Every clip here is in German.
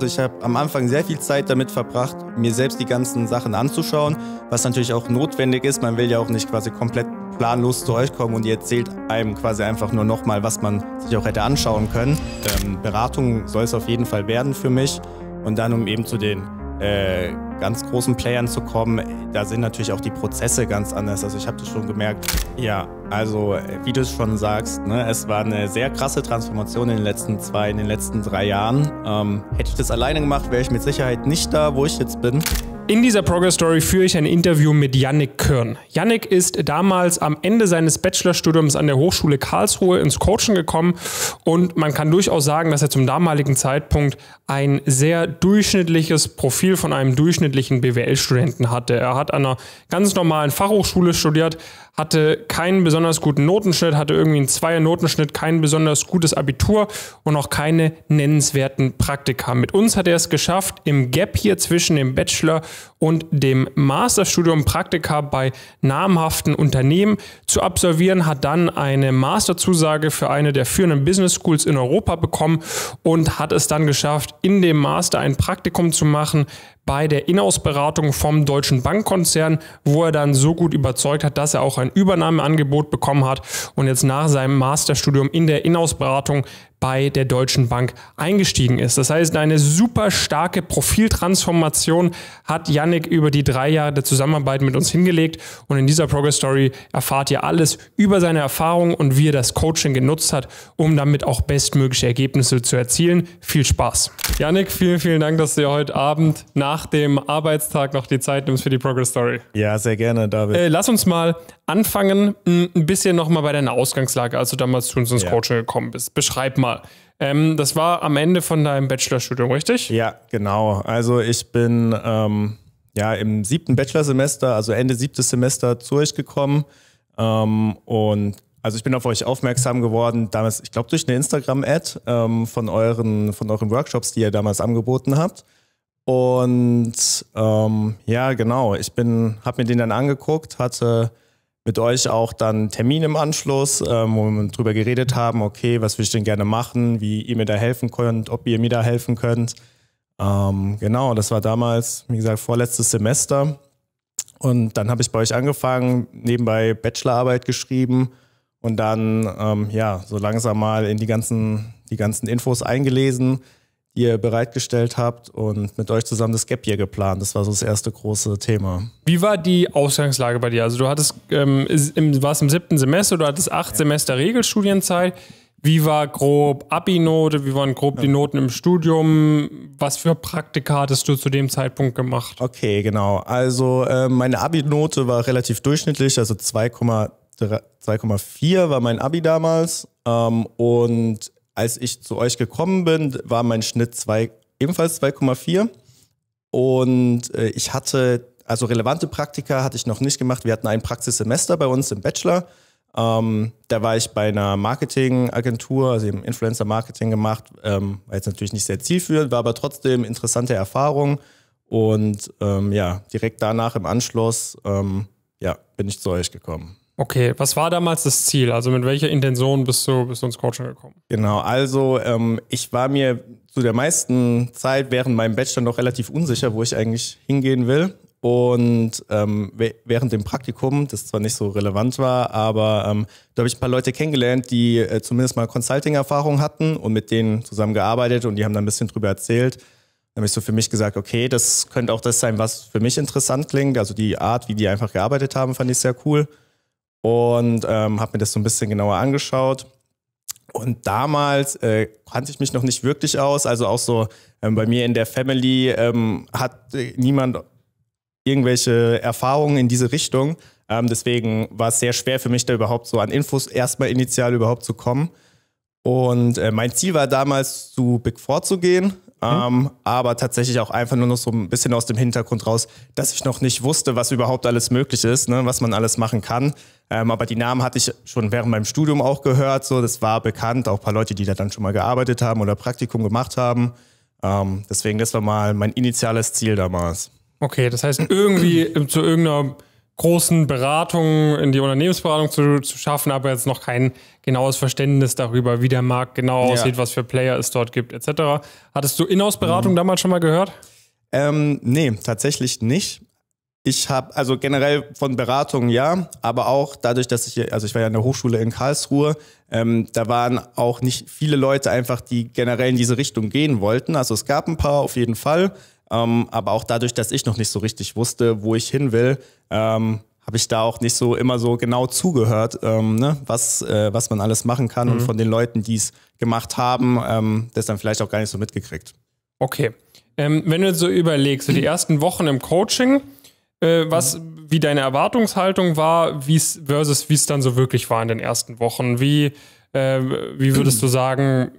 Also ich habe am Anfang sehr viel Zeit damit verbracht, mir selbst die ganzen Sachen anzuschauen, was natürlich auch notwendig ist. Man will ja auch nicht quasi komplett planlos zu euch kommen und ihr erzählt einem quasi einfach nur nochmal, was man sich auch hätte anschauen können. Ähm, Beratung soll es auf jeden Fall werden für mich. Und dann, um eben zu den äh, ganz großen Playern zu kommen, da sind natürlich auch die Prozesse ganz anders. Also ich habe das schon gemerkt. Ja, also äh, wie du es schon sagst, ne, es war eine sehr krasse Transformation in den letzten zwei, in den letzten drei Jahren. Ähm, hätte ich das alleine gemacht, wäre ich mit Sicherheit nicht da, wo ich jetzt bin. In dieser Progress Story führe ich ein Interview mit Yannick Körn. Yannick ist damals am Ende seines Bachelorstudiums an der Hochschule Karlsruhe ins Coaching gekommen und man kann durchaus sagen, dass er zum damaligen Zeitpunkt ein sehr durchschnittliches Profil von einem durchschnittlichen BWL-Studenten hatte. Er hat an einer ganz normalen Fachhochschule studiert, hatte keinen besonders guten Notenschnitt, hatte irgendwie einen Zweier Notenschnitt, kein besonders gutes Abitur und auch keine nennenswerten Praktika. Mit uns hat er es geschafft, im Gap hier zwischen dem Bachelor und dem Masterstudium Praktika bei namhaften Unternehmen zu absolvieren, hat dann eine Masterzusage für eine der führenden Business Schools in Europa bekommen und hat es dann geschafft, in dem Master ein Praktikum zu machen bei der Inhouse-Beratung vom Deutschen Bankkonzern, wo er dann so gut überzeugt hat, dass er auch ein ein Übernahmeangebot bekommen hat und jetzt nach seinem Masterstudium in der Inhouse-Beratung bei der Deutschen Bank eingestiegen ist. Das heißt, eine super starke Profiltransformation hat Yannick über die drei Jahre der Zusammenarbeit mit uns hingelegt. Und in dieser Progress Story erfahrt ihr alles über seine Erfahrungen und wie er das Coaching genutzt hat, um damit auch bestmögliche Ergebnisse zu erzielen. Viel Spaß. Yannick, vielen, vielen Dank, dass du dir heute Abend nach dem Arbeitstag noch die Zeit nimmst für die Progress Story. Ja, sehr gerne, David. Äh, lass uns mal anfangen, ein bisschen nochmal bei deiner Ausgangslage, als du damals zu uns ins ja. Coaching gekommen bist. Beschreib mal, nochmal. Ähm, das war am Ende von deinem Bachelorstudium, richtig? Ja, genau. Also ich bin ähm, ja im siebten Bachelorsemester, also Ende siebtes Semester zu euch gekommen. Ähm, und also ich bin auf euch aufmerksam geworden, damals, ich glaube, durch eine Instagram-Ad ähm, von, euren, von euren Workshops, die ihr damals angeboten habt. Und ähm, ja, genau, ich bin, habe mir den dann angeguckt, hatte mit euch auch dann Termin im Anschluss, ähm, wo wir drüber geredet haben, okay, was will ich denn gerne machen, wie ihr mir da helfen könnt, ob ihr mir da helfen könnt. Ähm, genau, das war damals, wie gesagt, vorletztes Semester. Und dann habe ich bei euch angefangen, nebenbei Bachelorarbeit geschrieben und dann ähm, ja so langsam mal in die ganzen, die ganzen Infos eingelesen ihr bereitgestellt habt und mit euch zusammen das Gap Year geplant. Das war so das erste große Thema. Wie war die Ausgangslage bei dir? Also du hattest, ähm, im, warst im siebten Semester, du hattest acht Semester Regelstudienzeit. Wie war grob Abi-Note? Wie waren grob die Noten im Studium? Was für Praktika hattest du zu dem Zeitpunkt gemacht? Okay, genau. Also äh, meine Abi-Note war relativ durchschnittlich, also 2,4 war mein Abi damals. Ähm, und als ich zu euch gekommen bin, war mein Schnitt zwei, ebenfalls 2,4. Und äh, ich hatte, also relevante Praktika hatte ich noch nicht gemacht. Wir hatten ein Praxissemester bei uns im Bachelor. Ähm, da war ich bei einer Marketingagentur, also im Influencer-Marketing gemacht. Ähm, war jetzt natürlich nicht sehr zielführend, war aber trotzdem interessante Erfahrung. Und ähm, ja, direkt danach im Anschluss, ähm, ja, bin ich zu euch gekommen. Okay, was war damals das Ziel? Also mit welcher Intention bist du, bist du ins Coaching gekommen? Genau, also ähm, ich war mir zu der meisten Zeit während meinem Bachelor noch relativ unsicher, wo ich eigentlich hingehen will. Und ähm, während dem Praktikum, das zwar nicht so relevant war, aber ähm, da habe ich ein paar Leute kennengelernt, die äh, zumindest mal Consulting-Erfahrung hatten und mit denen zusammengearbeitet und die haben da ein bisschen drüber erzählt. Dann habe ich so für mich gesagt, okay, das könnte auch das sein, was für mich interessant klingt. Also die Art, wie die einfach gearbeitet haben, fand ich sehr cool und ähm, habe mir das so ein bisschen genauer angeschaut. Und damals äh, kannte ich mich noch nicht wirklich aus. Also auch so ähm, bei mir in der Family ähm, hat äh, niemand irgendwelche Erfahrungen in diese Richtung. Ähm, deswegen war es sehr schwer für mich, da überhaupt so an Infos erstmal initial überhaupt zu kommen. Und äh, mein Ziel war damals, zu Big Four zu gehen. Hm? Ähm, aber tatsächlich auch einfach nur noch so ein bisschen aus dem Hintergrund raus, dass ich noch nicht wusste, was überhaupt alles möglich ist, ne, was man alles machen kann. Ähm, aber die Namen hatte ich schon während meinem Studium auch gehört, so das war bekannt, auch ein paar Leute, die da dann schon mal gearbeitet haben oder Praktikum gemacht haben. Ähm, deswegen, das war mal mein initiales Ziel damals. Okay, das heißt irgendwie zu irgendeiner großen Beratungen in die Unternehmensberatung zu, zu schaffen, aber jetzt noch kein genaues Verständnis darüber, wie der Markt genau aussieht, ja. was für Player es dort gibt, etc. Hattest du Inhouse-Beratung mhm. damals schon mal gehört? Ähm, nee, tatsächlich nicht. Ich habe also generell von Beratungen ja, aber auch dadurch, dass ich, also ich war ja in der Hochschule in Karlsruhe, ähm, da waren auch nicht viele Leute einfach, die generell in diese Richtung gehen wollten. Also es gab ein paar auf jeden Fall, ähm, aber auch dadurch, dass ich noch nicht so richtig wusste, wo ich hin will, ähm, habe ich da auch nicht so immer so genau zugehört, ähm, ne? was, äh, was man alles machen kann mhm. und von den Leuten, die es gemacht haben, ähm, das dann vielleicht auch gar nicht so mitgekriegt. Okay. Ähm, wenn du so überlegst, so die ersten Wochen im Coaching, äh, was, mhm. wie deine Erwartungshaltung war, wie's versus wie es dann so wirklich war in den ersten Wochen, wie, äh, wie würdest du sagen,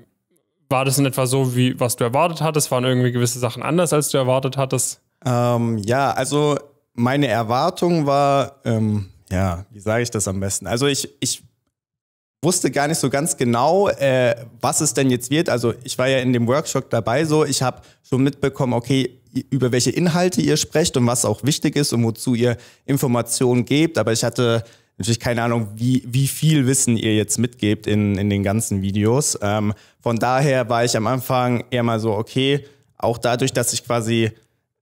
war das in etwa so, wie was du erwartet hattest? Waren irgendwie gewisse Sachen anders, als du erwartet hattest? Ähm, ja, also meine Erwartung war, ähm, ja, wie sage ich das am besten? Also ich, ich wusste gar nicht so ganz genau, äh, was es denn jetzt wird. Also ich war ja in dem Workshop dabei, so ich habe schon mitbekommen, okay, über welche Inhalte ihr sprecht und was auch wichtig ist und wozu ihr Informationen gebt. Aber ich hatte natürlich keine Ahnung, wie, wie viel Wissen ihr jetzt mitgebt in, in den ganzen Videos. Ähm, von daher war ich am Anfang eher mal so, okay, auch dadurch, dass ich quasi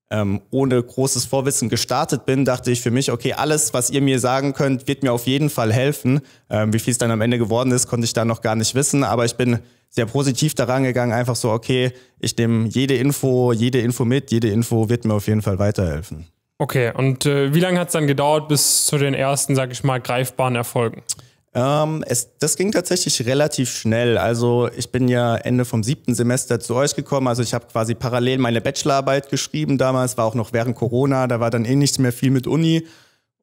ähm, ohne großes Vorwissen gestartet bin, dachte ich für mich, okay, alles, was ihr mir sagen könnt, wird mir auf jeden Fall helfen. Ähm, wie viel es dann am Ende geworden ist, konnte ich da noch gar nicht wissen, aber ich bin sehr positiv daran gegangen, einfach so, okay, ich nehme jede Info, jede Info mit, jede Info wird mir auf jeden Fall weiterhelfen. Okay, und äh, wie lange hat es dann gedauert bis zu den ersten, sag ich mal, greifbaren Erfolgen? Ähm, es, das ging tatsächlich relativ schnell. Also ich bin ja Ende vom siebten Semester zu euch gekommen. Also ich habe quasi parallel meine Bachelorarbeit geschrieben. Damals war auch noch während Corona, da war dann eh nichts mehr viel mit Uni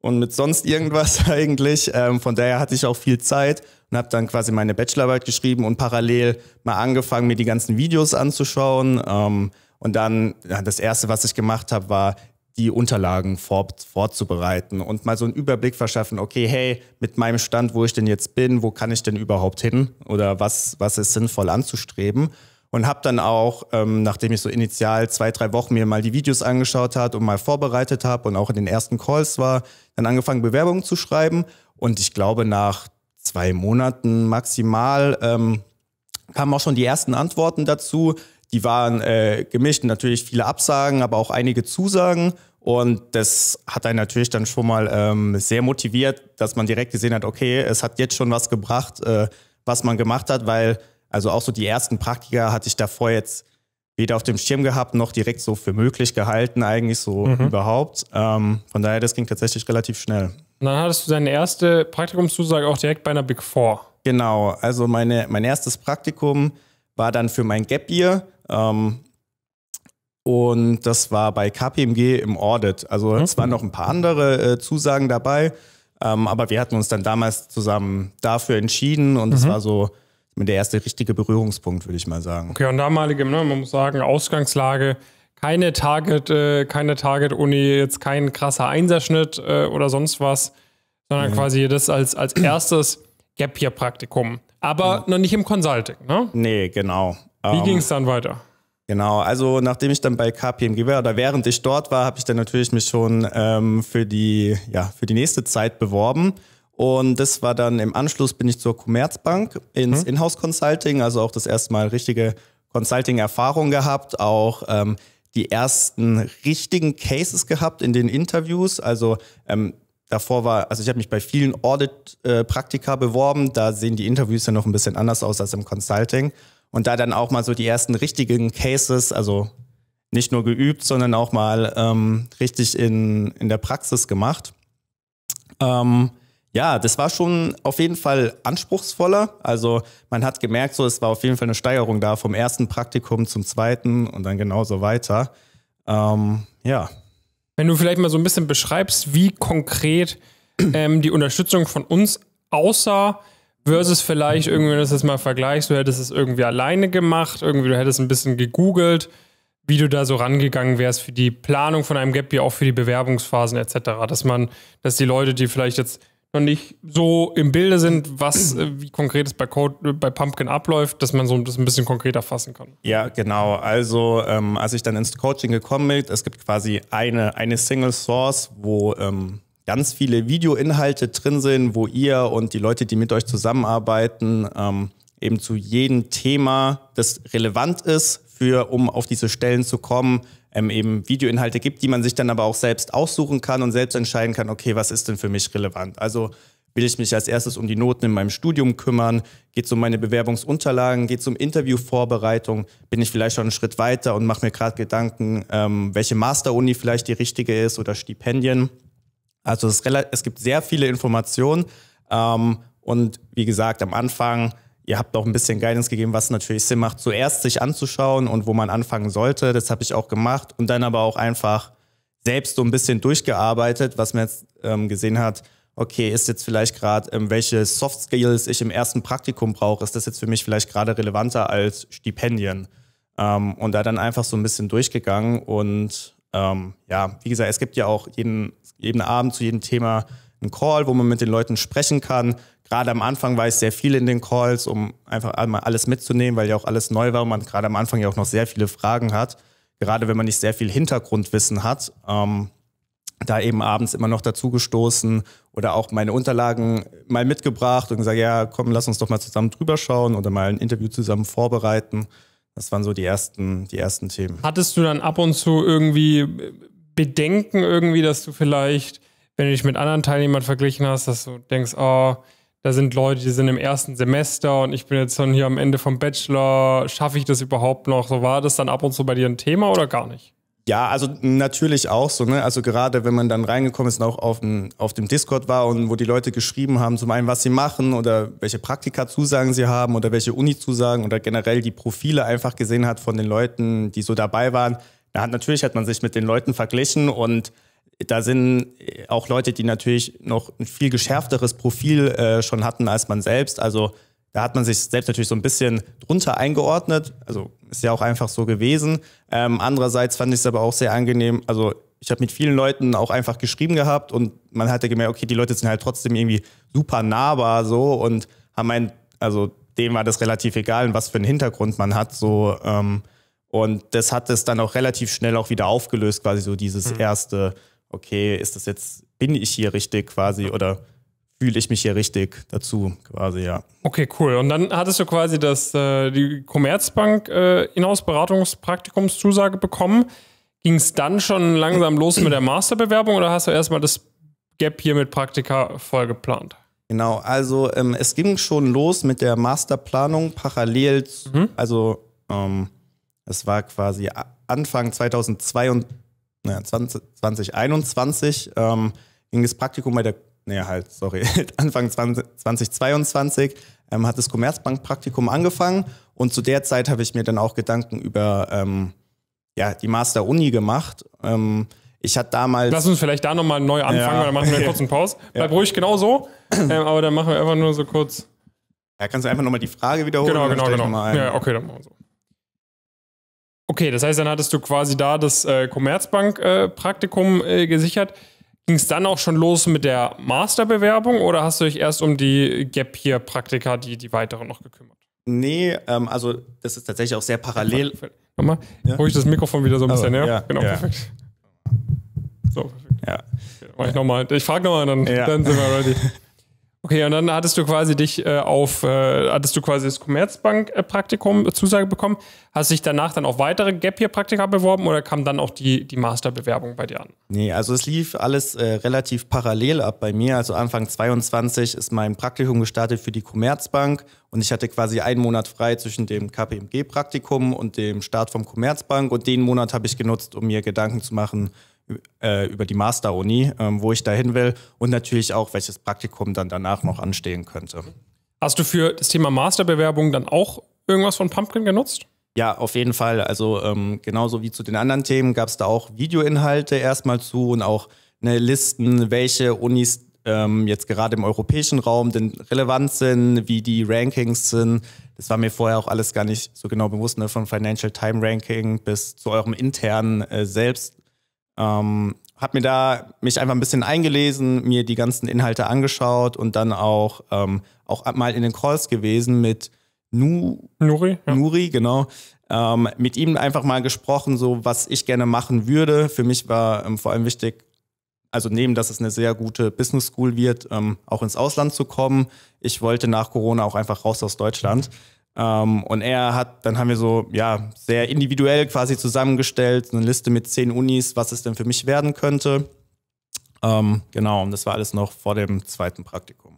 und mit sonst irgendwas eigentlich. Ähm, von daher hatte ich auch viel Zeit und habe dann quasi meine Bachelorarbeit geschrieben und parallel mal angefangen, mir die ganzen Videos anzuschauen. Ähm, und dann ja, das erste, was ich gemacht habe, war die Unterlagen vor, vorzubereiten und mal so einen Überblick verschaffen, okay, hey, mit meinem Stand, wo ich denn jetzt bin, wo kann ich denn überhaupt hin oder was, was ist sinnvoll anzustreben. Und habe dann auch, ähm, nachdem ich so initial zwei, drei Wochen mir mal die Videos angeschaut hat und mal vorbereitet habe und auch in den ersten Calls war, dann angefangen, Bewerbungen zu schreiben. Und ich glaube, nach zwei Monaten maximal ähm, kamen auch schon die ersten Antworten dazu die waren äh, gemischt. Natürlich viele Absagen, aber auch einige Zusagen. Und das hat einen natürlich dann schon mal ähm, sehr motiviert, dass man direkt gesehen hat, okay, es hat jetzt schon was gebracht, äh, was man gemacht hat, weil also auch so die ersten Praktika hatte ich davor jetzt weder auf dem Schirm gehabt noch direkt so für möglich gehalten, eigentlich so mhm. überhaupt. Ähm, von daher, das ging tatsächlich relativ schnell. Und dann hattest du deine erste Praktikumszusage auch direkt bei einer Big Four. Genau, also meine, mein erstes Praktikum war dann für mein Gap Year. Ähm, und das war bei KPMG im Audit. Also mhm. es waren noch ein paar andere äh, Zusagen dabei, ähm, aber wir hatten uns dann damals zusammen dafür entschieden und mhm. war so der erste richtige Berührungspunkt, würde ich mal sagen. Okay, und damalige, ne, man muss sagen, Ausgangslage, keine Target, äh, keine Target-Uni, jetzt kein krasser Einserschnitt äh, oder sonst was, sondern mhm. quasi das als, als erstes Gap Year Praktikum. Aber noch nicht im Consulting, ne? Nee, genau. Wie ähm, ging es dann weiter? Genau, also nachdem ich dann bei KPMG war oder während ich dort war, habe ich dann natürlich mich schon ähm, für, die, ja, für die nächste Zeit beworben. Und das war dann im Anschluss bin ich zur Commerzbank ins hm. Inhouse Consulting, also auch das erste Mal richtige Consulting-Erfahrung gehabt, auch ähm, die ersten richtigen Cases gehabt in den Interviews. Also ähm, davor war, also ich habe mich bei vielen Audit-Praktika beworben, da sehen die Interviews ja noch ein bisschen anders aus als im Consulting. Und da dann auch mal so die ersten richtigen Cases, also nicht nur geübt, sondern auch mal ähm, richtig in, in der Praxis gemacht. Ähm, ja, das war schon auf jeden Fall anspruchsvoller. Also man hat gemerkt, so es war auf jeden Fall eine Steigerung da vom ersten Praktikum zum zweiten und dann genauso weiter. Ähm, ja. Wenn du vielleicht mal so ein bisschen beschreibst, wie konkret ähm, die Unterstützung von uns aussah, versus vielleicht irgendwie, wenn du das jetzt mal vergleichst, du hättest es irgendwie alleine gemacht, irgendwie du hättest ein bisschen gegoogelt, wie du da so rangegangen wärst für die Planung von einem Gap, wie auch für die Bewerbungsphasen etc. Dass man, dass die Leute, die vielleicht jetzt noch nicht so im Bilde sind, was äh, wie konkret es bei, Code, äh, bei Pumpkin abläuft, dass man so das ein bisschen konkreter fassen kann. Ja, genau. Also ähm, als ich dann ins Coaching gekommen bin, es gibt quasi eine, eine Single Source, wo ähm, ganz viele Videoinhalte drin sind, wo ihr und die Leute, die mit euch zusammenarbeiten, ähm, eben zu jedem Thema, das relevant ist, für, um auf diese Stellen zu kommen, ähm, eben Videoinhalte gibt, die man sich dann aber auch selbst aussuchen kann und selbst entscheiden kann, okay, was ist denn für mich relevant? Also will ich mich als erstes um die Noten in meinem Studium kümmern? Geht es um meine Bewerbungsunterlagen? Geht es um Interviewvorbereitung? Bin ich vielleicht schon einen Schritt weiter und mache mir gerade Gedanken, ähm, welche Masteruni vielleicht die richtige ist oder Stipendien? Also es, es gibt sehr viele Informationen ähm, und wie gesagt, am Anfang Ihr habt auch ein bisschen Guidance gegeben, was natürlich Sinn macht, zuerst sich anzuschauen und wo man anfangen sollte. Das habe ich auch gemacht und dann aber auch einfach selbst so ein bisschen durchgearbeitet, was man jetzt ähm, gesehen hat. Okay, ist jetzt vielleicht gerade, ähm, welche Soft Skills ich im ersten Praktikum brauche, ist das jetzt für mich vielleicht gerade relevanter als Stipendien? Ähm, und da dann einfach so ein bisschen durchgegangen und ähm, ja, wie gesagt, es gibt ja auch jeden, jeden Abend zu jedem Thema einen Call, wo man mit den Leuten sprechen kann. Gerade am Anfang war ich sehr viel in den Calls, um einfach einmal alles mitzunehmen, weil ja auch alles neu war und man gerade am Anfang ja auch noch sehr viele Fragen hat. Gerade wenn man nicht sehr viel Hintergrundwissen hat, ähm, da eben abends immer noch dazugestoßen oder auch meine Unterlagen mal mitgebracht und gesagt, ja, komm, lass uns doch mal zusammen drüber schauen oder mal ein Interview zusammen vorbereiten. Das waren so die ersten, die ersten Themen. Hattest du dann ab und zu irgendwie Bedenken irgendwie, dass du vielleicht, wenn du dich mit anderen Teilnehmern verglichen hast, dass du denkst, oh, da sind Leute, die sind im ersten Semester und ich bin jetzt schon hier am Ende vom Bachelor. Schaffe ich das überhaupt noch? So war das dann ab und zu bei dir ein Thema oder gar nicht? Ja, also natürlich auch so, ne? Also gerade wenn man dann reingekommen ist und auch auf dem, auf dem Discord war und wo die Leute geschrieben haben, zum einen, was sie machen oder welche Praktika-Zusagen sie haben oder welche Uni-Zusagen oder generell die Profile einfach gesehen hat von den Leuten, die so dabei waren. Da hat natürlich hat man sich mit den Leuten verglichen und da sind äh, auch Leute, die natürlich noch ein viel geschärfteres Profil äh, schon hatten als man selbst. Also da hat man sich selbst natürlich so ein bisschen drunter eingeordnet. Also ist ja auch einfach so gewesen. Ähm, andererseits fand ich es aber auch sehr angenehm. Also ich habe mit vielen Leuten auch einfach geschrieben gehabt und man hatte gemerkt, okay, die Leute sind halt trotzdem irgendwie super nahbar so und haben ein, also dem war das relativ egal, was für einen Hintergrund man hat so. Ähm, und das hat es dann auch relativ schnell auch wieder aufgelöst, quasi so dieses mhm. erste okay, ist das jetzt, bin ich hier richtig quasi oder fühle ich mich hier richtig dazu, quasi, ja. Okay, cool. Und dann hattest du quasi das, äh, die Commerzbank äh, Inhouse-Beratungspraktikumszusage bekommen. Ging es dann schon langsam los mit der Masterbewerbung oder hast du erstmal das Gap hier mit Praktika voll geplant? Genau, also ähm, es ging schon los mit der Masterplanung parallel, mhm. also ähm, es war quasi Anfang 2022 naja, 20, 2021 ähm, ging das Praktikum bei der, nee, halt, sorry, Anfang 20, 2022 ähm, hat das Commerzbank-Praktikum angefangen und zu der Zeit habe ich mir dann auch Gedanken über ähm, ja, die Master-Uni gemacht. Ähm, ich hatte damals. Lass uns vielleicht da nochmal neu anfangen, ja. weil dann machen wir kurz einen Pause. Bleib ruhig genau so, ähm, aber dann machen wir einfach nur so kurz. Ja, kannst du einfach nochmal die Frage wiederholen? Genau, genau, genau. Ja, okay, dann machen wir so. Okay, das heißt, dann hattest du quasi da das äh, Commerzbank-Praktikum äh, äh, gesichert. Ging es dann auch schon los mit der Masterbewerbung oder hast du dich erst um die Gap hier Praktika, die, die weiteren noch gekümmert? Nee, ähm, also das ist tatsächlich auch sehr parallel. Nochmal, ja? hole ich das Mikrofon wieder so ein also, bisschen oh, näher. Ja, genau, ja. perfekt. So, perfekt. Ja. Okay, mach ich nochmal. Ich frage nochmal, dann, ja. dann sind wir ready. Okay, und dann hattest du quasi dich äh, auf, äh, hattest du quasi das Commerzbank-Praktikum äh, Zusage bekommen. Hast du dich danach dann auf weitere Gap Year Praktika beworben oder kam dann auch die, die Masterbewerbung bei dir an? Nee, also es lief alles äh, relativ parallel ab bei mir. Also Anfang 22 ist mein Praktikum gestartet für die Commerzbank und ich hatte quasi einen Monat frei zwischen dem KPMG-Praktikum und dem Start vom Commerzbank und den Monat habe ich genutzt, um mir Gedanken zu machen, äh, über die Masteruni, ähm, wo ich da hin will und natürlich auch, welches Praktikum dann danach noch anstehen könnte. Hast du für das Thema Masterbewerbung dann auch irgendwas von Pumpkin genutzt? Ja, auf jeden Fall. Also ähm, genauso wie zu den anderen Themen gab es da auch Videoinhalte erstmal zu und auch eine Listen, welche Unis ähm, jetzt gerade im europäischen Raum denn relevant sind, wie die Rankings sind. Das war mir vorher auch alles gar nicht so genau bewusst, ne? von Financial Time Ranking bis zu eurem internen äh, selbst ähm, hab mir da mich einfach ein bisschen eingelesen, mir die ganzen Inhalte angeschaut und dann auch, ähm, auch mal in den Calls gewesen mit nu Nuri, ja. Nuri genau. Ähm, mit ihm einfach mal gesprochen, so was ich gerne machen würde. Für mich war ähm, vor allem wichtig, also neben, dass es eine sehr gute Business School wird, ähm, auch ins Ausland zu kommen. Ich wollte nach Corona auch einfach raus aus Deutschland. Mhm um, ähm, und er hat, dann haben wir so, ja, sehr individuell quasi zusammengestellt, eine Liste mit zehn Unis, was es denn für mich werden könnte. Um, ähm, genau, und das war alles noch vor dem zweiten Praktikum.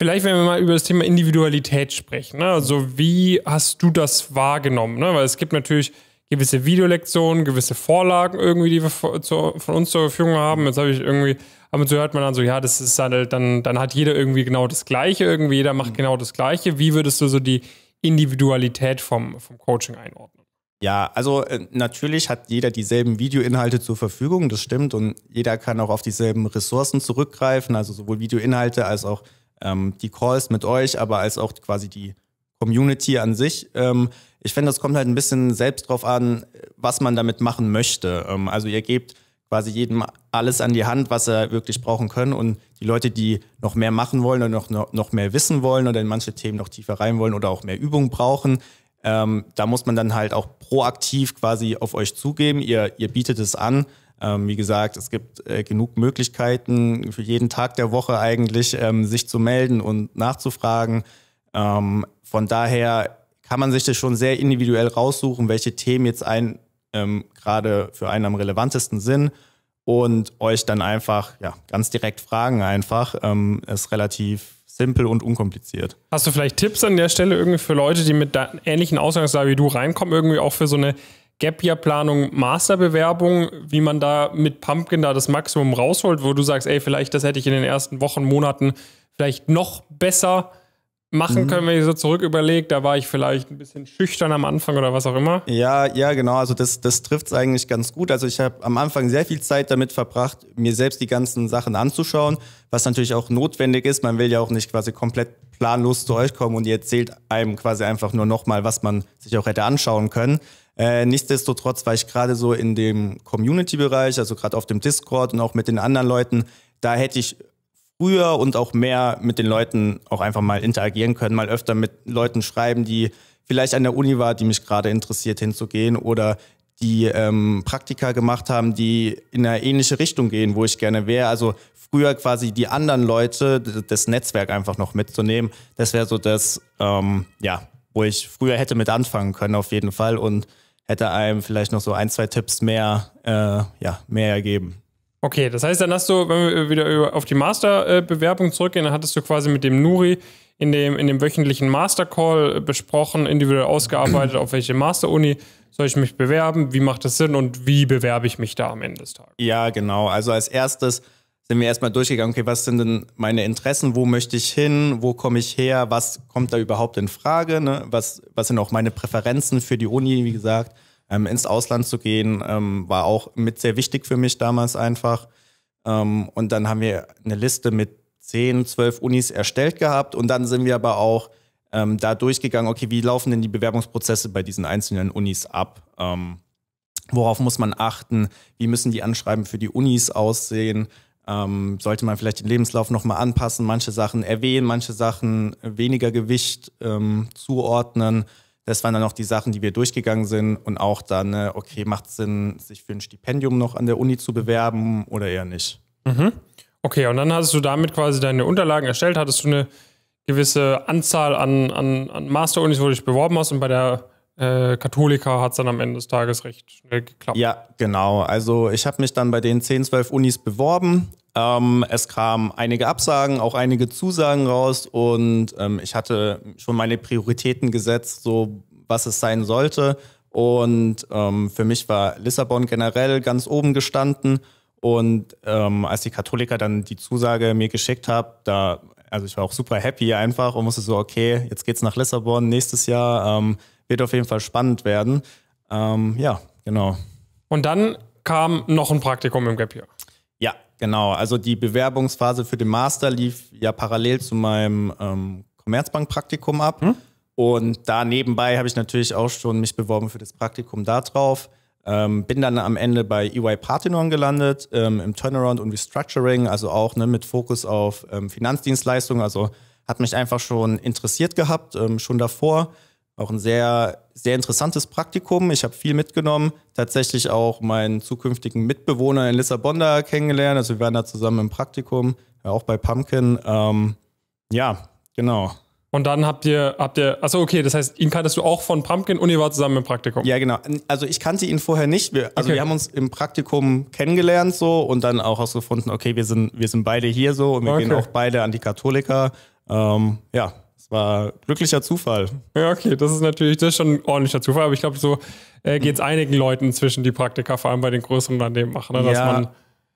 Vielleicht, wenn wir mal über das Thema Individualität sprechen. Ne? Also, wie hast du das wahrgenommen? Ne? Weil es gibt natürlich gewisse Videolektionen, gewisse Vorlagen irgendwie, die wir von uns zur Verfügung haben. Jetzt habe ich irgendwie, ab und zu hört man dann so, ja, das ist halt, dann, dann hat jeder irgendwie genau das Gleiche, irgendwie jeder macht mhm. genau das Gleiche. Wie würdest du so die Individualität vom, vom Coaching einordnen? Ja, also äh, natürlich hat jeder dieselben Videoinhalte zur Verfügung, das stimmt, und jeder kann auch auf dieselben Ressourcen zurückgreifen, also sowohl Videoinhalte als auch ähm, die Calls mit euch, aber als auch quasi die Community an sich. Ähm, ich finde, das kommt halt ein bisschen selbst drauf an, was man damit machen möchte. Ähm, also ihr gebt quasi jedem alles an die Hand, was er wirklich brauchen kann. Und die Leute, die noch mehr machen wollen und noch, noch mehr wissen wollen oder in manche Themen noch tiefer rein wollen oder auch mehr Übung brauchen, ähm, da muss man dann halt auch proaktiv quasi auf euch zugeben. Ihr, ihr bietet es an. Ähm, wie gesagt, es gibt äh, genug Möglichkeiten für jeden Tag der Woche eigentlich, ähm, sich zu melden und nachzufragen. Ähm, von daher kann man sich das schon sehr individuell raussuchen, welche Themen jetzt ein ähm, gerade für einen am relevantesten Sinn und euch dann einfach, ja, ganz direkt fragen einfach. Ähm, ist relativ simpel und unkompliziert. Hast du vielleicht Tipps an der Stelle irgendwie für Leute, die mit ähnlichen Ausgangslage wie du reinkommen, irgendwie auch für so eine Gap Year Planung, Masterbewerbung, wie man da mit Pumpkin da das Maximum rausholt, wo du sagst, ey, vielleicht das hätte ich in den ersten Wochen, Monaten vielleicht noch besser machen mhm. können, wenn ich so zurück überlege? Da war ich vielleicht ein bisschen schüchtern am Anfang oder was auch immer. Ja, ja, genau. Also das, das trifft es eigentlich ganz gut. Also ich habe am Anfang sehr viel Zeit damit verbracht, mir selbst die ganzen Sachen anzuschauen, was natürlich auch notwendig ist. Man will ja auch nicht quasi komplett planlos zu euch kommen und ihr erzählt einem quasi einfach nur nochmal, was man sich auch hätte anschauen können. Äh, nichtsdestotrotz war ich gerade so in dem Community-Bereich, also gerade auf dem Discord und auch mit den anderen Leuten, da hätte ich früher und auch mehr mit den Leuten auch einfach mal interagieren können, mal öfter mit Leuten schreiben, die vielleicht an der Uni war, die mich gerade interessiert hinzugehen oder die ähm, Praktika gemacht haben, die in eine ähnliche Richtung gehen, wo ich gerne wäre. Also früher quasi die anderen Leute, das Netzwerk einfach noch mitzunehmen, das wäre so das, ähm, ja, wo ich früher hätte mit anfangen können auf jeden Fall und hätte einem vielleicht noch so ein, zwei Tipps mehr, äh, ja, mehr ergeben. Okay, das heißt, dann hast du, wenn wir wieder auf die Masterbewerbung zurückgehen, dann hattest du quasi mit dem Nuri in dem, in dem wöchentlichen Mastercall besprochen, individuell ausgearbeitet, auf welche Masteruni soll ich mich bewerben, wie macht das Sinn und wie bewerbe ich mich da am Ende des Tages? Ja, genau. Also als erstes sind wir erstmal durchgegangen, okay, was sind denn meine Interessen, wo möchte ich hin, wo komme ich her, was kommt da überhaupt in Frage, ne? was, was sind auch meine Präferenzen für die Uni, wie gesagt ähm, ins Ausland zu gehen, ähm, war auch mit sehr wichtig für mich damals einfach. Ähm, und dann haben wir eine Liste mit 10, 12 Unis erstellt gehabt und dann sind wir aber auch ähm, da durchgegangen, okay, wie laufen denn die Bewerbungsprozesse bei diesen einzelnen Unis ab? Ähm, worauf muss man achten? Wie müssen die Anschreiben für die Unis aussehen? Ähm, sollte man vielleicht den Lebenslauf nochmal anpassen, manche Sachen erwähnen, manche Sachen weniger Gewicht ähm, zuordnen? Das waren dann auch die Sachen, die wir durchgegangen sind und auch dann, äh, okay, macht es Sinn, sich für ein Stipendium noch an der Uni zu bewerben oder eher nicht. Mhm. Okay, und dann hast du damit quasi deine Unterlagen erstellt, hattest du eine gewisse Anzahl an, an, an Masterunis, wo du dich beworben hast und bei der äh, Katholika hat es dann am Ende des Tages recht schnell geklappt. Ja, genau. Also ich habe mich dann bei den 10, 12 Unis beworben ähm, es kamen einige Absagen, auch einige Zusagen raus und ähm, ich hatte schon meine Prioritäten gesetzt, so was es sein sollte. Und ähm, für mich war Lissabon generell ganz oben gestanden. Und ähm, als die Katholiker dann die Zusage mir geschickt haben, da, also ich war auch super happy einfach und musste so, okay, jetzt geht's nach Lissabon nächstes Jahr, ähm, wird auf jeden Fall spannend werden. Ähm, ja, genau. Und dann kam noch ein Praktikum im Gap Year. Genau, also die Bewerbungsphase für den Master lief ja parallel zu meinem ähm, Commerzbank-Praktikum ab. Hm? Und da nebenbei habe ich natürlich auch schon mich beworben für das Praktikum da drauf. Ähm, bin dann am Ende bei EY Parthenon gelandet, ähm, im Turnaround und Restructuring, also auch ne, mit Fokus auf ähm, Finanzdienstleistungen. Also hat mich einfach schon interessiert gehabt, ähm, schon davor auch ein sehr, sehr interessantes Praktikum. Ich habe viel mitgenommen, tatsächlich auch meinen zukünftigen Mitbewohner in Lissabon da kennengelernt. Also wir waren da zusammen im Praktikum, auch bei Pumpkin. Ähm, ja, genau. Und dann habt ihr, habt ihr, achso, okay, das heißt, ihn kanntest du auch von Pumpkin und ihr wart zusammen im Praktikum. Ja, genau. Also ich kannte ihn vorher nicht. Wir, also okay. wir haben uns im Praktikum kennengelernt so und dann auch herausgefunden, okay, wir sind, wir sind beide hier so und wir okay. gehen auch beide an die Katholiker. Ähm, ja, das war glücklicher Zufall. Ja, okay, das ist natürlich, das ist schon ein ordentlicher Zufall, aber ich glaube, so äh, geht es einigen Leuten inzwischen, die Praktika vor allem bei den größeren Unternehmen machen, ne? dass ja. man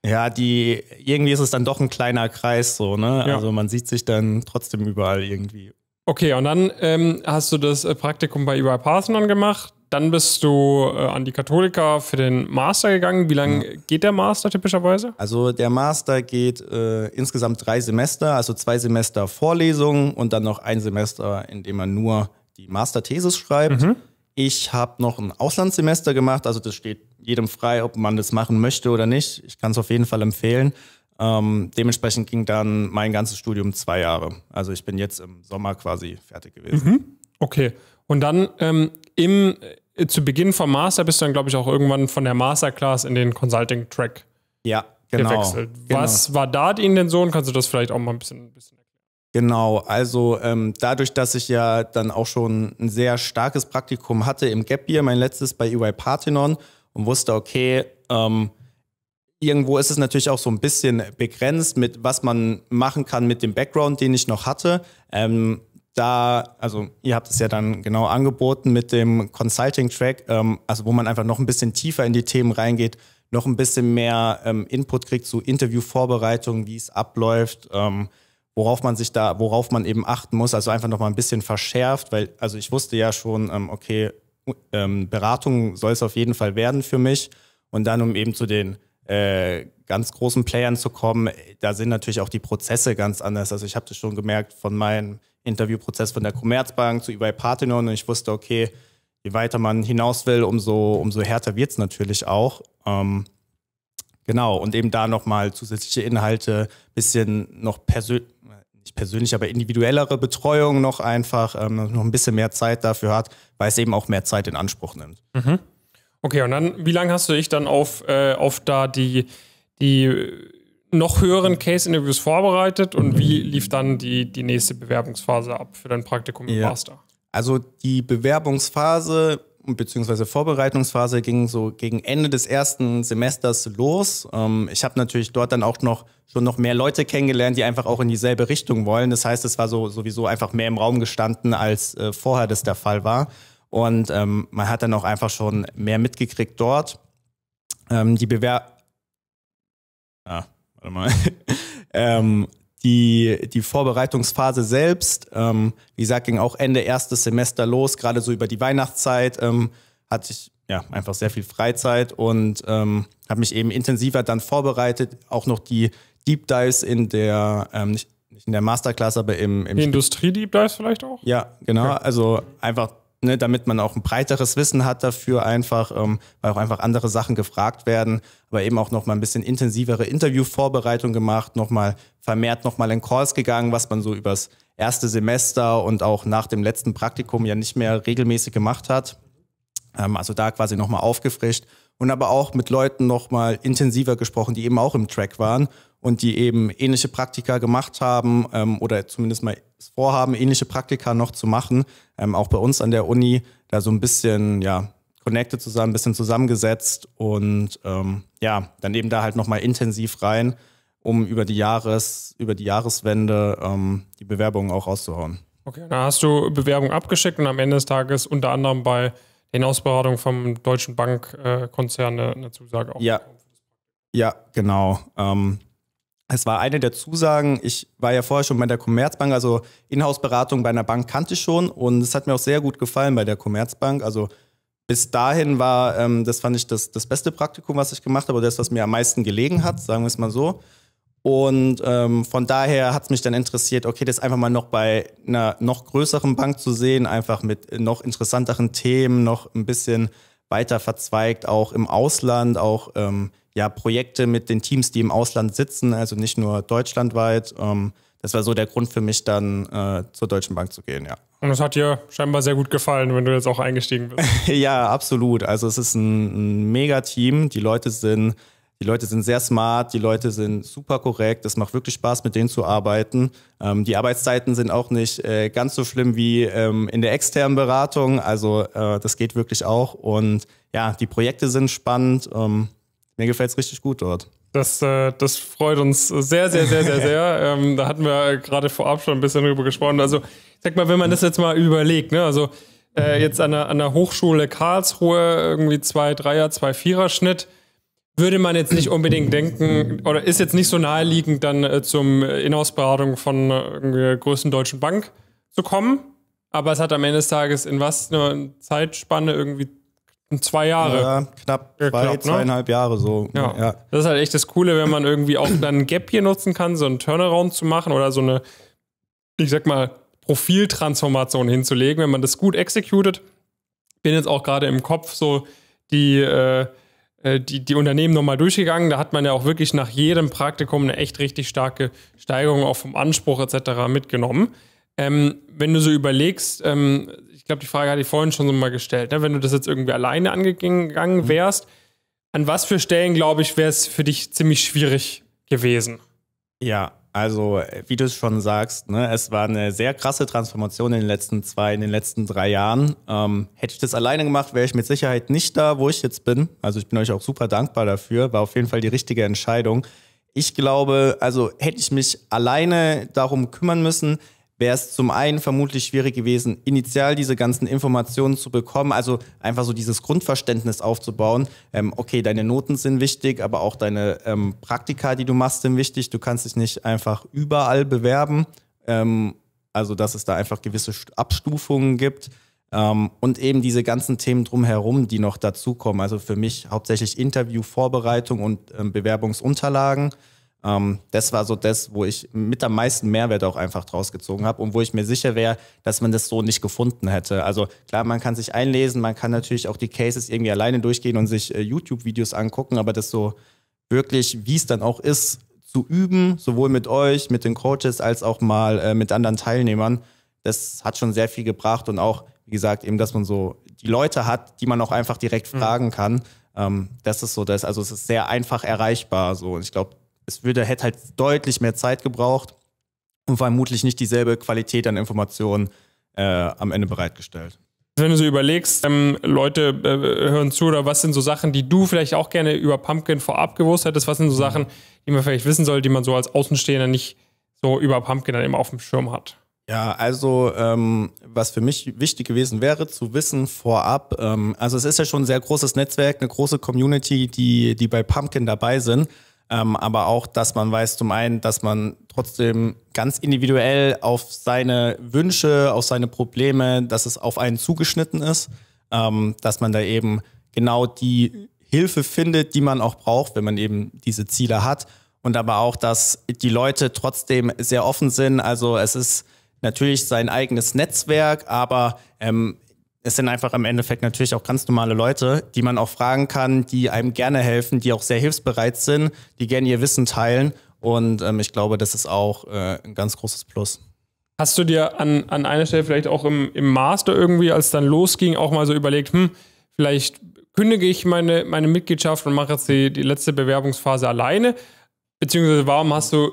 ja, die, irgendwie ist es dann doch ein kleiner Kreis so, ne? Ja. Also man sieht sich dann trotzdem überall irgendwie. Okay, und dann ähm, hast du das äh, Praktikum bei EY Parthenon gemacht dann bist du äh, an die Katholiker für den Master gegangen. Wie lange ja. geht der Master typischerweise? Also der Master geht äh, insgesamt drei Semester, also zwei Semester Vorlesungen und dann noch ein Semester, in dem man nur die Masterthesis schreibt. Mhm. Ich habe noch ein Auslandssemester gemacht, also das steht jedem frei, ob man das machen möchte oder nicht. Ich kann es auf jeden Fall empfehlen. Ähm, dementsprechend ging dann mein ganzes Studium zwei Jahre. Also ich bin jetzt im Sommer quasi fertig gewesen. Mhm. Okay. Und dann ähm, im, äh, zu Beginn vom Master bist du dann, glaube ich, auch irgendwann von der Masterclass in den Consulting-Track ja, genau, gewechselt. Was genau. war da die Intention? Kannst du das vielleicht auch mal ein bisschen, ein bisschen erklären? Genau, also ähm, dadurch, dass ich ja dann auch schon ein sehr starkes Praktikum hatte im Gap Year, mein letztes bei EY Parthenon und wusste, okay, ähm, irgendwo ist es natürlich auch so ein bisschen begrenzt mit, was man machen kann mit dem Background, den ich noch hatte. Ähm, da, also ihr habt es ja dann genau angeboten mit dem Consulting-Track, ähm, also wo man einfach noch ein bisschen tiefer in die Themen reingeht, noch ein bisschen mehr ähm, Input kriegt zu Interviewvorbereitungen, wie es abläuft, ähm, worauf man sich da, worauf man eben achten muss, also einfach noch mal ein bisschen verschärft, weil, also ich wusste ja schon, ähm, okay, ähm, Beratung soll es auf jeden Fall werden für mich und dann um eben zu den äh, ganz großen Playern zu kommen, äh, da sind natürlich auch die Prozesse ganz anders. Also ich habe das schon gemerkt von meinen Interviewprozess von der Commerzbank zu EY Parthenon und ich wusste, okay, je weiter man hinaus will, umso, umso härter wird es natürlich auch. Ähm, genau, und eben da nochmal zusätzliche Inhalte, bisschen noch persönlich, persönlich, aber individuellere Betreuung noch einfach, ähm, noch ein bisschen mehr Zeit dafür hat, weil es eben auch mehr Zeit in Anspruch nimmt. Mhm. Okay, und dann, wie lange hast du dich dann auf, äh, auf da die, die noch höheren Case-Interviews vorbereitet und wie lief dann die, die nächste Bewerbungsphase ab für dein Praktikum im ja. Master? Also die Bewerbungsphase bzw. Vorbereitungsphase ging so gegen Ende des ersten Semesters los. Ähm, ich habe natürlich dort dann auch noch schon noch mehr Leute kennengelernt, die einfach auch in dieselbe Richtung wollen. Das heißt, es war so sowieso einfach mehr im Raum gestanden, als äh, vorher das der Fall war. Und ähm, man hat dann auch einfach schon mehr mitgekriegt dort. Ähm, die Bewer... Ah mal. ähm, die, die Vorbereitungsphase selbst, ähm, wie gesagt, ging auch Ende erstes Semester los, gerade so über die Weihnachtszeit ähm, hatte ich ja einfach sehr viel Freizeit und ähm, habe mich eben intensiver dann vorbereitet, auch noch die Deep Dives in der, ähm, nicht, nicht in der Masterclass, aber im, im Industrie-Deep Dives vielleicht auch? Ja, genau. Okay. Also einfach ne, damit man auch ein breiteres Wissen hat dafür einfach, ähm, weil auch einfach andere Sachen gefragt werden, aber eben auch nochmal ein bisschen intensivere Interviewvorbereitung gemacht, nochmal vermehrt nochmal in Calls gegangen, was man so übers erste Semester und auch nach dem letzten Praktikum ja nicht mehr regelmäßig gemacht hat. Ähm, also da quasi nochmal aufgefrischt und aber auch mit Leuten nochmal intensiver gesprochen, die eben auch im Track waren und die eben ähnliche Praktika gemacht haben ähm, oder zumindest mal Vorhaben, ähnliche Praktika noch zu machen, ähm, auch bei uns an der Uni, da so ein bisschen, ja, connected zusammen, ein bisschen zusammengesetzt und ähm, ja, dann eben da halt nochmal intensiv rein, um über die, Jahres, über die Jahreswende ähm, die Bewerbungen auch rauszuhauen. Okay, dann hast du Bewerbung abgeschickt und am Ende des Tages unter anderem bei den Ausberatungen vom Deutschen Bankkonzern äh, eine, eine Zusage auch. Ja, ja genau. Ähm, es war eine der Zusagen, ich war ja vorher schon bei der Commerzbank, also Inhouse-Beratung bei einer Bank kannte ich schon und es hat mir auch sehr gut gefallen bei der Commerzbank. Also bis dahin war, ähm, das fand ich das, das beste Praktikum, was ich gemacht habe, oder das, was mir am meisten gelegen hat, sagen wir es mal so. Und ähm, von daher hat es mich dann interessiert, okay, das einfach mal noch bei einer noch größeren Bank zu sehen, einfach mit noch interessanteren Themen, noch ein bisschen weiter verzweigt, auch im Ausland, auch ähm, ja, Projekte mit den Teams, die im Ausland sitzen, also nicht nur deutschlandweit. Ähm, das war so der Grund für mich, dann äh, zur Deutschen Bank zu gehen, ja. Und das hat dir scheinbar sehr gut gefallen, wenn du jetzt auch eingestiegen bist. ja, absolut. Also es ist ein, ein Mega-Team. Die Leute sind, die Leute sind sehr smart, die Leute sind super korrekt. Es macht wirklich Spaß, mit denen zu arbeiten. Ähm, die Arbeitszeiten sind auch nicht äh, ganz so schlimm wie ähm, in der externen Beratung. Also äh, das geht wirklich auch. Und ja, die Projekte sind spannend. Ähm, mir gefällt es richtig gut dort. Das, äh, das freut uns sehr, sehr, sehr, sehr, sehr. ähm, da hatten wir gerade vorab schon ein bisschen drüber gesprochen. Also, ich sag mal, wenn man das jetzt mal überlegt, ne? also äh, mhm. jetzt an der, an der Hochschule Karlsruhe irgendwie zwei Dreier, zwei Vierer Schnitt, würde man jetzt nicht unbedingt denken oder ist jetzt nicht so naheliegend, dann äh, zum Inhouse-Beratung von äh, größten deutschen Bank zu kommen. Aber es hat am Ende des Tages in was eine Zeitspanne irgendwie Zwei Jahre. Ja, knapp zwei, knapp, ne? zweieinhalb Jahre so. Ja. ja. Das ist halt echt das Coole, wenn man irgendwie auch dann ein Gap hier nutzen kann, so einen Turnaround zu machen oder so eine, ich sag mal, Profiltransformation hinzulegen, wenn man das gut executet. Bin jetzt auch gerade im Kopf so die, äh, äh die, die Unternehmen nochmal durchgegangen. Da hat man ja auch wirklich nach jedem Praktikum eine echt richtig starke Steigerung auch vom Anspruch etc. mitgenommen. Ähm, wenn du so überlegst, ähm, ich glaube, die Frage hatte ich vorhin schon so mal gestellt, ne? wenn du das jetzt irgendwie alleine angegangen mhm. wärst, an was für Stellen, glaube ich, wäre es für dich ziemlich schwierig gewesen? Ja, also äh, wie du es schon sagst, ne, es war eine sehr krasse Transformation in den letzten zwei, in den letzten drei Jahren. Ähm, hätte ich das alleine gemacht, wäre ich mit Sicherheit nicht da, wo ich jetzt bin. Also ich bin euch auch super dankbar dafür. War auf jeden Fall die richtige Entscheidung. Ich glaube, also hätte ich mich alleine darum kümmern müssen, wäre es zum einen vermutlich schwierig gewesen, initial diese ganzen Informationen zu bekommen, also einfach so dieses Grundverständnis aufzubauen. Ähm, okay, deine Noten sind wichtig, aber auch deine ähm, Praktika, die du machst, sind wichtig. Du kannst dich nicht einfach überall bewerben. Ähm, also, dass es da einfach gewisse Abstufungen gibt. Ähm, und eben diese ganzen Themen drumherum, die noch dazukommen. Also für mich hauptsächlich Interviewvorbereitung und ähm, Bewerbungsunterlagen. Ähm, das war so das, wo ich mit am meisten Mehrwert auch einfach draus gezogen habe und wo ich mir sicher wäre, dass man das so nicht gefunden hätte. Also klar, man kann sich einlesen, man kann natürlich auch die Cases irgendwie alleine durchgehen und sich äh, YouTube-Videos angucken, aber das so wirklich, wie es dann auch ist, zu üben, sowohl mit euch, mit den Coaches, als auch mal äh, mit anderen Teilnehmern, das hat schon sehr viel gebracht und auch, wie gesagt, eben, dass man so die Leute hat, die man auch einfach direkt mhm. fragen kann. Ähm, das ist so das, also es ist sehr einfach erreichbar so und ich glaube, es würde, hätte halt deutlich mehr Zeit gebraucht und vermutlich nicht dieselbe Qualität an Informationen äh, am Ende bereitgestellt. Wenn du so überlegst, ähm, Leute äh, hören zu oder was sind so Sachen, die du vielleicht auch gerne über Pumpkin vorab gewusst hättest, was sind so mhm. Sachen, die man vielleicht wissen soll, die man so als Außenstehender nicht so über Pumpkin dann eben auf dem Schirm hat? Ja, also ähm, was für mich wichtig gewesen wäre, zu wissen vorab, ähm, also es ist ja schon ein sehr großes Netzwerk, eine große Community, die, die bei Pumpkin dabei sind. Ähm, aber auch, dass man weiß zum einen, dass man trotzdem ganz individuell auf seine Wünsche, auf seine Probleme, dass es auf einen zugeschnitten ist, ähm, dass man da eben genau die Hilfe findet, die man auch braucht, wenn man eben diese Ziele hat. Und aber auch, dass die Leute trotzdem sehr offen sind. Also es ist natürlich sein eigenes Netzwerk, aber ähm, es sind einfach im Endeffekt natürlich auch ganz normale Leute, die man auch fragen kann, die einem gerne helfen, die auch sehr hilfsbereit sind, die gerne ihr Wissen teilen. Und ähm, ich glaube, das ist auch äh, ein ganz großes Plus. Hast du dir an, an einer Stelle vielleicht auch im, im Master irgendwie, als es dann losging, auch mal so überlegt, hm, vielleicht kündige ich meine, meine Mitgliedschaft und mache jetzt die, die letzte Bewerbungsphase alleine? Beziehungsweise warum hast du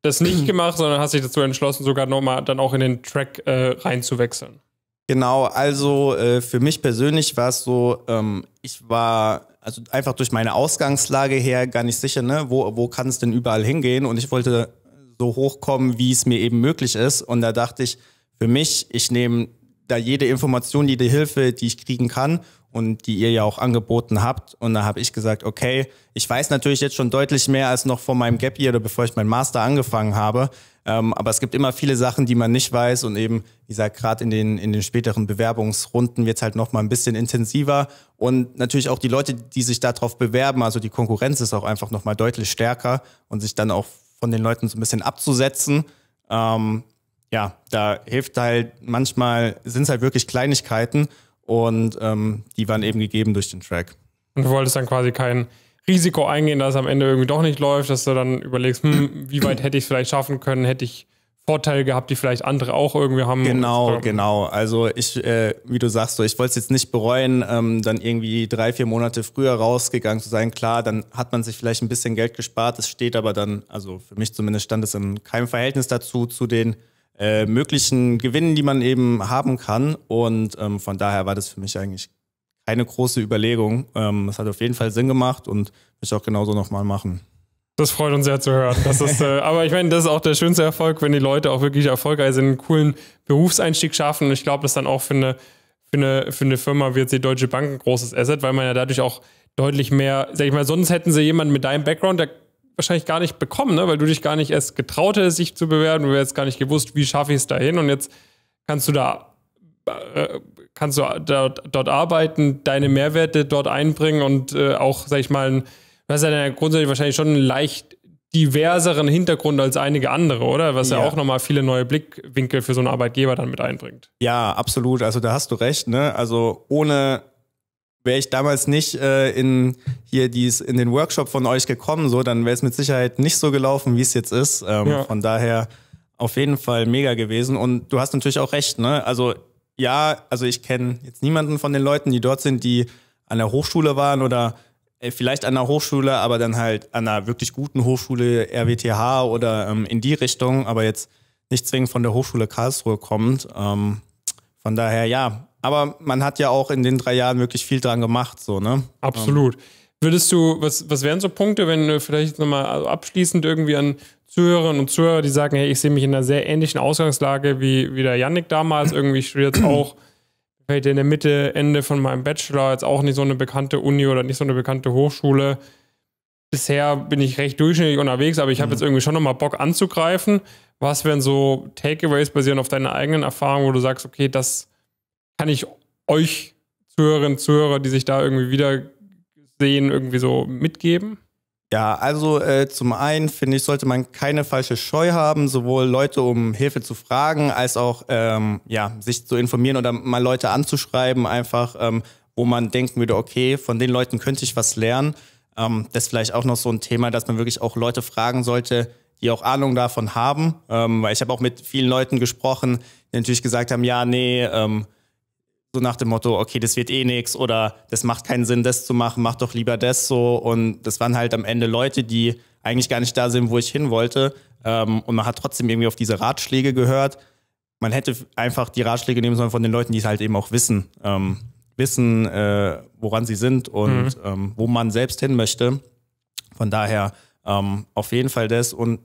das nicht gemacht, sondern hast dich dazu entschlossen, sogar nochmal dann auch in den Track äh, reinzuwechseln? Genau, also äh, für mich persönlich war es so, ähm, ich war also einfach durch meine Ausgangslage her gar nicht sicher, ne, wo, wo kann es denn überall hingehen? Und ich wollte so hochkommen, wie es mir eben möglich ist. Und da dachte ich, für mich, ich nehme da jede Information, jede Hilfe, die ich kriegen kann und die ihr ja auch angeboten habt. Und da habe ich gesagt, okay, ich weiß natürlich jetzt schon deutlich mehr als noch vor meinem Gap Year oder bevor ich meinen Master angefangen habe. Ähm, aber es gibt immer viele Sachen, die man nicht weiß und eben, wie gesagt, gerade in den, in den späteren Bewerbungsrunden wird es halt nochmal ein bisschen intensiver und natürlich auch die Leute, die sich darauf bewerben, also die Konkurrenz ist auch einfach nochmal deutlich stärker und sich dann auch von den Leuten so ein bisschen abzusetzen. Ähm, ja, da hilft halt manchmal, sind es halt wirklich Kleinigkeiten und ähm, die waren eben gegeben durch den Track. Und du wolltest dann quasi keinen Risiko eingehen, dass es am Ende irgendwie doch nicht läuft, dass du dann überlegst, hm, wie weit hätte ich es vielleicht schaffen können, hätte ich Vorteile gehabt, die vielleicht andere auch irgendwie haben. Genau, genau. Also ich, äh, wie du sagst, so, ich wollte es jetzt nicht bereuen, ähm, dann irgendwie drei, vier Monate früher rausgegangen zu sein. Klar, dann hat man sich vielleicht ein bisschen Geld gespart. Es steht aber dann, also für mich zumindest stand es in keinem Verhältnis dazu, zu den äh, möglichen Gewinnen, die man eben haben kann. Und ähm, von daher war das für mich eigentlich eine große Überlegung. Ähm, das hat auf jeden Fall Sinn gemacht und will ich auch genauso nochmal machen. Das freut uns sehr zu hören. Das ist, äh, aber ich meine, das ist auch der schönste Erfolg, wenn die Leute auch wirklich erfolgreich sind, einen coolen Berufseinstieg schaffen. Und ich glaube, das dann auch für eine, für, eine, für eine Firma wird die Deutsche Bank ein großes Asset, weil man ja dadurch auch deutlich mehr, sag ich mal, sonst hätten sie jemanden mit deinem Background, der wahrscheinlich gar nicht bekommen, ne? weil du dich gar nicht erst getraut hättest, dich zu bewerben. Du hättest gar nicht gewusst, wie schaffe ich es dahin. Und jetzt kannst du da kannst du dort, dort arbeiten, deine Mehrwerte dort einbringen und äh, auch, sag ich mal, du hast ja grundsätzlich wahrscheinlich schon einen leicht diverseren Hintergrund als einige andere, oder? Was ja, ja auch nochmal viele neue Blickwinkel für so einen Arbeitgeber dann mit einbringt. Ja, absolut. Also da hast du recht, ne? Also ohne wäre ich damals nicht äh, in hier dies in den Workshop von euch gekommen, so, dann wäre es mit Sicherheit nicht so gelaufen, wie es jetzt ist. Ähm, ja. Von daher auf jeden Fall mega gewesen. Und du hast natürlich auch recht, ne? Also ja, also ich kenne jetzt niemanden von den Leuten, die dort sind, die an der Hochschule waren oder äh, vielleicht an der Hochschule, aber dann halt an einer wirklich guten Hochschule, RWTH oder ähm, in die Richtung, aber jetzt nicht zwingend von der Hochschule Karlsruhe kommt. Ähm, von daher ja. Aber man hat ja auch in den drei Jahren wirklich viel dran gemacht, so, ne? Ähm. Absolut. Ähm. Würdest du, was, was wären so Punkte, wenn du vielleicht nochmal also abschließend irgendwie an Zuhörerinnen und Zuhörer, die sagen, hey, ich sehe mich in einer sehr ähnlichen Ausgangslage wie, wie der Yannick damals, irgendwie studiert studiere auch vielleicht in der Mitte, Ende von meinem Bachelor, jetzt auch nicht so eine bekannte Uni oder nicht so eine bekannte Hochschule. Bisher bin ich recht durchschnittlich unterwegs, aber ich habe mhm. jetzt irgendwie schon nochmal Bock anzugreifen. Was wären so Takeaways basierend auf deiner eigenen Erfahrung, wo du sagst, okay, das kann ich euch Zuhörerinnen und Zuhörer, die sich da irgendwie wieder sehen, irgendwie so mitgeben? Ja, also äh, zum einen finde ich, sollte man keine falsche Scheu haben, sowohl Leute um Hilfe zu fragen, als auch ähm, ja, sich zu informieren oder mal Leute anzuschreiben, einfach, ähm, wo man denken würde, okay, von den Leuten könnte ich was lernen. Ähm, das ist vielleicht auch noch so ein Thema, dass man wirklich auch Leute fragen sollte, die auch Ahnung davon haben. Ähm, weil ich habe auch mit vielen Leuten gesprochen, die natürlich gesagt haben, ja, nee, ähm, so nach dem Motto, okay, das wird eh nichts oder das macht keinen Sinn, das zu machen, mach doch lieber das so. Und das waren halt am Ende Leute, die eigentlich gar nicht da sind, wo ich hin wollte. Ähm, und man hat trotzdem irgendwie auf diese Ratschläge gehört. Man hätte einfach die Ratschläge nehmen sollen von den Leuten, die es halt eben auch wissen. Ähm, wissen, äh, woran sie sind und mhm. Ähm, wo man selbst hin möchte. Von daher auf jeden Fall das. Und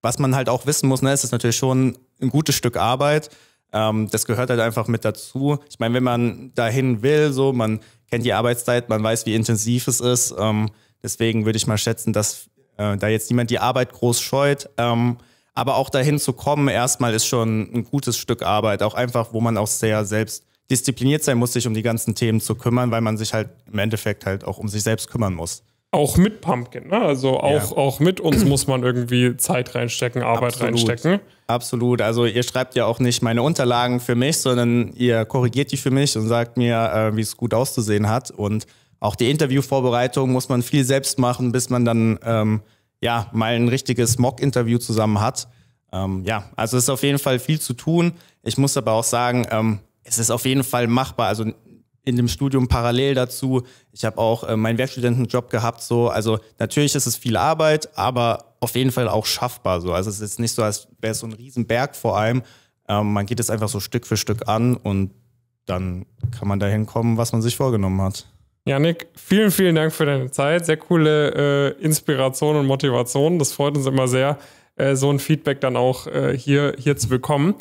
was man halt auch wissen muss, ne, ist es natürlich schon ein gutes Stück Arbeit ähm, das gehört halt einfach mit dazu. Ich meine, wenn man dahin will, so, man kennt die Arbeitszeit, man weiß, wie intensiv es ist. Ähm, deswegen würde ich mal schätzen, dass äh, da jetzt niemand die Arbeit groß scheut. Ähm, aber auch dahin zu kommen, erstmal ist schon ein gutes Stück Arbeit. Auch einfach, wo man auch sehr selbst diszipliniert sein muss, sich um die ganzen Themen zu kümmern, weil man sich halt im Endeffekt halt auch um sich selbst kümmern muss. Auch mit Pumpkin, ne? also auch, ja. auch mit uns muss man irgendwie Zeit reinstecken, Arbeit Absolut. reinstecken. Absolut, also ihr schreibt ja auch nicht meine Unterlagen für mich, sondern ihr korrigiert die für mich und sagt mir, äh, wie es gut auszusehen hat. Und auch die Interviewvorbereitung muss man viel selbst machen, bis man dann ähm, ja mal ein richtiges Mock-Interview zusammen hat. Ähm, ja, also es ist auf jeden Fall viel zu tun. Ich muss aber auch sagen, ähm, es ist auf jeden Fall machbar. Also in dem Studium parallel dazu. Ich habe auch äh, meinen Werkstudentenjob gehabt. So, also natürlich ist es viel Arbeit, aber auf jeden Fall auch schaffbar. So, also es ist nicht so, als wäre es so ein Riesenberg vor allem. Ähm, man geht es einfach so Stück für Stück an und dann kann man dahin kommen, was man sich vorgenommen hat. Janik, vielen, vielen Dank für deine Zeit. Sehr coole äh, Inspiration und Motivation. Das freut uns immer sehr, äh, so ein Feedback dann auch äh, hier, hier zu bekommen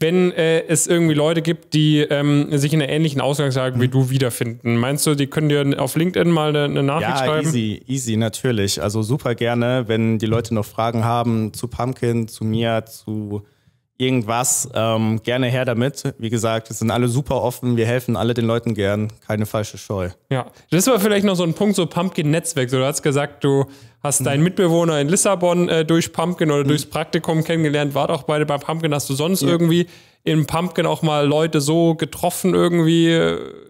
wenn äh, es irgendwie Leute gibt, die ähm, sich in einer ähnlichen Ausgangslage mhm. wie du wiederfinden. Meinst du, die können dir auf LinkedIn mal eine, eine Nachricht ja, schreiben? Easy, easy, natürlich. Also super gerne, wenn die Leute noch Fragen haben zu Pumpkin, zu mir, zu irgendwas, ähm, gerne her damit. Wie gesagt, wir sind alle super offen, wir helfen alle den Leuten gern, keine falsche Scheu. Ja, das war vielleicht noch so ein Punkt, so Pumpkin-Netzwerk. So, du hast gesagt, du hast mhm. deinen Mitbewohner in Lissabon äh, durch Pumpkin oder mhm. durchs Praktikum kennengelernt, war doch beide bei Pumpkin. Hast du sonst ja. irgendwie in Pumpkin auch mal Leute so getroffen irgendwie?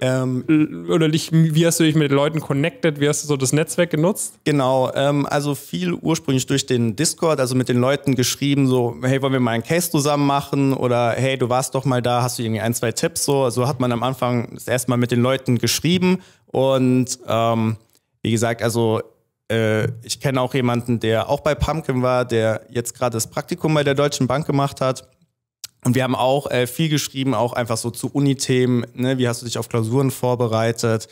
Ähm, oder wie hast du dich mit den Leuten connected? Wie hast du so das Netzwerk genutzt? Genau, ähm, also viel ursprünglich durch den Discord, also mit den Leuten geschrieben, so, hey, wollen wir mal einen Case zusammen machen? Oder hey, du warst doch mal da, hast du irgendwie ein, zwei Tipps? So also hat man am Anfang das erste Mal mit den Leuten geschrieben. Und ähm, wie gesagt, also äh, ich kenne auch jemanden, der auch bei Pumpkin war, der jetzt gerade das Praktikum bei der Deutschen Bank gemacht hat. Und wir haben auch äh, viel geschrieben, auch einfach so zu Uni-Themen. Ne? Wie hast du dich auf Klausuren vorbereitet?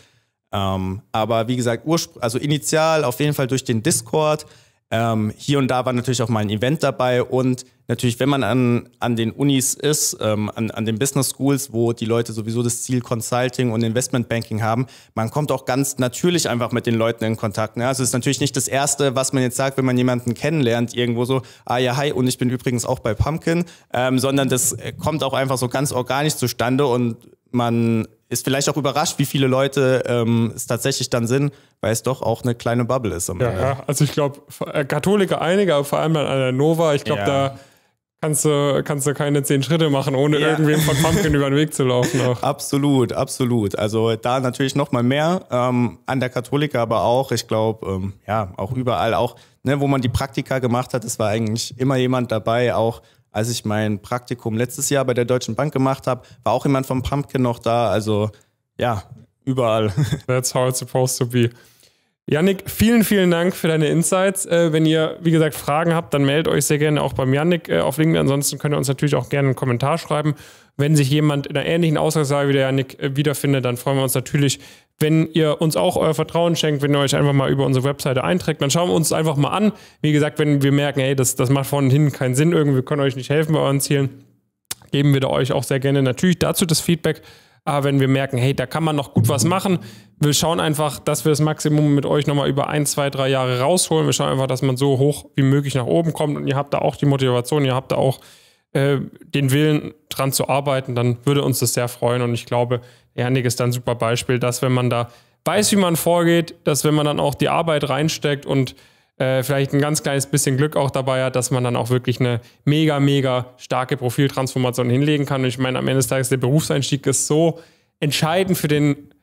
Ähm, aber wie gesagt, also initial auf jeden Fall durch den Discord. Ähm, hier und da war natürlich auch mal ein Event dabei und natürlich, wenn man an, an den Unis ist, ähm, an, an den Business Schools, wo die Leute sowieso das Ziel Consulting und Investment Banking haben, man kommt auch ganz natürlich einfach mit den Leuten in Kontakt. Ne? Also es ist natürlich nicht das Erste, was man jetzt sagt, wenn man jemanden kennenlernt, irgendwo so, ah ja, hi, und ich bin übrigens auch bei Pumpkin, ähm, sondern das äh, kommt auch einfach so ganz organisch zustande und man ist vielleicht auch überrascht, wie viele Leute ähm, es tatsächlich dann sind, weil es doch auch eine kleine Bubble ist. Am ja, ja, also ich glaube, äh, Katholiker einige, aber vor allem an der Nova, ich glaube, ja. da kannst du, kannst du keine zehn Schritte machen, ohne ja. irgendwem von Pumpkin über den Weg zu laufen. Auch. Absolut, absolut. Also da natürlich nochmal mehr ähm, an der Katholiker, aber auch, ich glaube, ähm, ja, auch überall, auch ne, wo man die Praktika gemacht hat, es war eigentlich immer jemand dabei, auch als ich mein Praktikum letztes Jahr bei der Deutschen Bank gemacht habe, war auch jemand vom Pumpkin noch da. Also ja, überall. That's how it's supposed to be. Yannick, vielen, vielen Dank für deine Insights. Äh, wenn ihr, wie gesagt, Fragen habt, dann meldet euch sehr gerne auch beim Yannick äh, auf LinkedIn. Ansonsten könnt ihr uns natürlich auch gerne einen Kommentar schreiben. Wenn sich jemand in einer ähnlichen Aussage wie der Janik äh, wiederfindet, dann freuen wir uns natürlich, wenn ihr uns auch euer Vertrauen schenkt, wenn ihr euch einfach mal über unsere Webseite einträgt, dann schauen wir uns einfach mal an. Wie gesagt, wenn wir merken, hey, das, das macht vorne hinten keinen Sinn, irgendwie, wir können euch nicht helfen bei euren Zielen, geben wir da euch auch sehr gerne natürlich dazu das Feedback. Aber wenn wir merken, hey, da kann man noch gut was machen, wir schauen einfach, dass wir das Maximum mit euch nochmal über ein, zwei, drei Jahre rausholen. Wir schauen einfach, dass man so hoch wie möglich nach oben kommt und ihr habt da auch die Motivation, ihr habt da auch äh, den Willen dran zu arbeiten, dann würde uns das sehr freuen. Und ich glaube, Janik ist dann ein super Beispiel, dass wenn man da weiß, wie man vorgeht, dass wenn man dann auch die Arbeit reinsteckt und äh, vielleicht ein ganz kleines bisschen Glück auch dabei hat, dass man dann auch wirklich eine mega, mega starke Profiltransformation hinlegen kann. Und ich meine, am Ende des Tages, der Berufseinstieg ist so entscheidend für den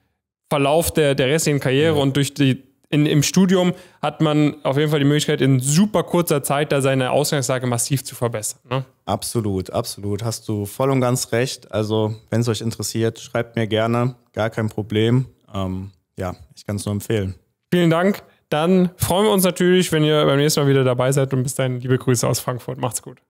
Verlauf der, der restlichen Karriere ja. und durch die in, im Studium hat man auf jeden Fall die Möglichkeit, in super kurzer Zeit da seine Ausgangslage massiv zu verbessern. Ne? Absolut, absolut. Hast du voll und ganz recht. Also, wenn es euch interessiert, schreibt mir gerne. Gar kein Problem. Ähm, ja, ich kann es nur empfehlen. Vielen Dank. Dann freuen wir uns natürlich, wenn ihr beim nächsten Mal wieder dabei seid und bis dahin liebe Grüße aus Frankfurt. Macht's gut.